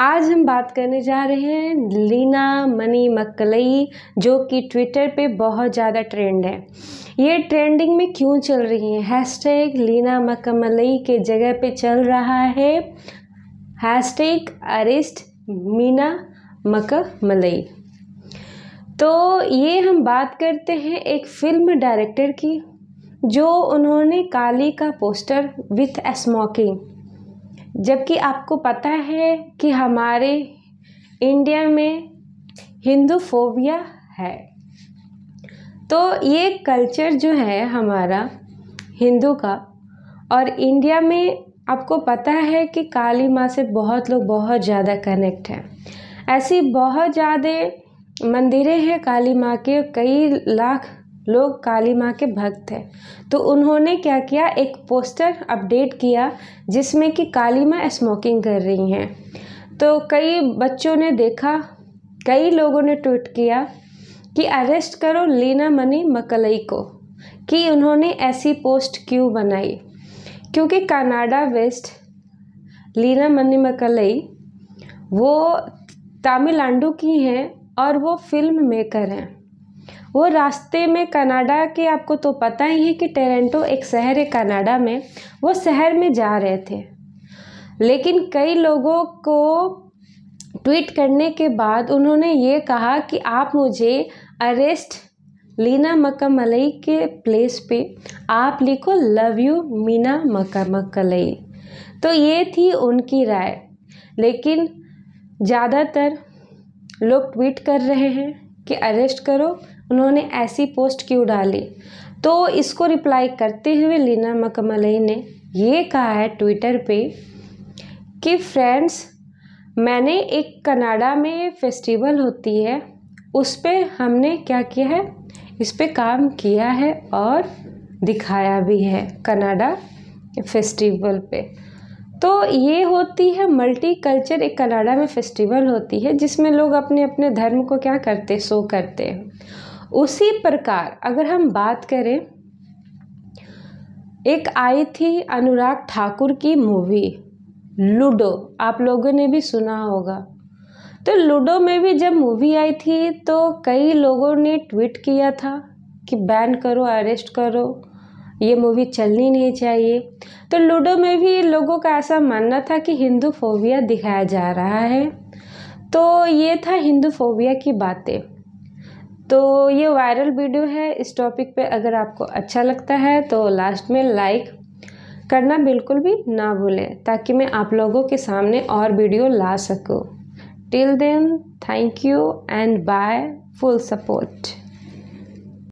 आज हम बात करने जा रहे हैं लीना मनी मक्कलई जो कि ट्विटर पे बहुत ज़्यादा ट्रेंड है ये ट्रेंडिंग में क्यों चल रही है हैशटैग लीना मकमलई के जगह पे चल रहा है हैशटैग अरिस्ट मीना मकमलई तो ये हम बात करते हैं एक फिल्म डायरेक्टर की जो उन्होंने काली का पोस्टर विथ स्मोकिंग जबकि आपको पता है कि हमारे इंडिया में हिंदू फोबिया है तो ये कल्चर जो है हमारा हिंदू का और इंडिया में आपको पता है कि काली माँ से बहुत लोग बहुत ज़्यादा कनेक्ट हैं ऐसी बहुत ज़्यादा मंदिरें हैं काली माँ के कई लाख लोग काली माँ के भक्त हैं तो उन्होंने क्या किया एक पोस्टर अपडेट किया जिसमें कि काली माँ स्मोकिंग कर रही हैं तो कई बच्चों ने देखा कई लोगों ने ट्वीट किया कि अरेस्ट करो लीना मनी मकलई को कि उन्होंने ऐसी पोस्ट क्यों बनाई क्योंकि कनाडा वेस्ट लीना मनी मकलई वो तमिलनाडु की हैं और वो फिल्म मेकर हैं वो रास्ते में कनाडा के आपको तो पता ही है कि टेरेंटो एक शहर है कनाडा में वो शहर में जा रहे थे लेकिन कई लोगों को ट्वीट करने के बाद उन्होंने ये कहा कि आप मुझे अरेस्ट लीना मकमलई के प्लेस पे आप लिखो लव यू मीना मकमकलई तो ये थी उनकी राय लेकिन ज़्यादातर लोग ट्वीट कर रहे हैं कि अरेस्ट करो उन्होंने ऐसी पोस्ट क्यों डाली तो इसको रिप्लाई करते हुए लीना मकमलई ने ये कहा है ट्विटर पे कि फ्रेंड्स मैंने एक कनाडा में फेस्टिवल होती है उस पर हमने क्या किया है इस पर काम किया है और दिखाया भी है कनाडा फेस्टिवल पे तो ये होती है मल्टी कल्चर एक कनाडा में फेस्टिवल होती है जिसमें लोग अपने अपने धर्म को क्या करते शो करते हैं उसी प्रकार अगर हम बात करें एक आई थी अनुराग ठाकुर की मूवी लूडो आप लोगों ने भी सुना होगा तो लूडो में भी जब मूवी आई थी तो कई लोगों ने ट्वीट किया था कि बैन करो अरेस्ट करो ये मूवी चलनी नहीं चाहिए तो लूडो में भी लोगों का ऐसा मानना था कि हिंदू फोबिया दिखाया जा रहा है तो ये था हिंदू फोबिया की बातें तो ये वायरल वीडियो है इस टॉपिक पे अगर आपको अच्छा लगता है तो लास्ट में लाइक करना बिल्कुल भी ना भूलें ताकि मैं आप लोगों के सामने और वीडियो ला सकूँ till then thank you and bye full support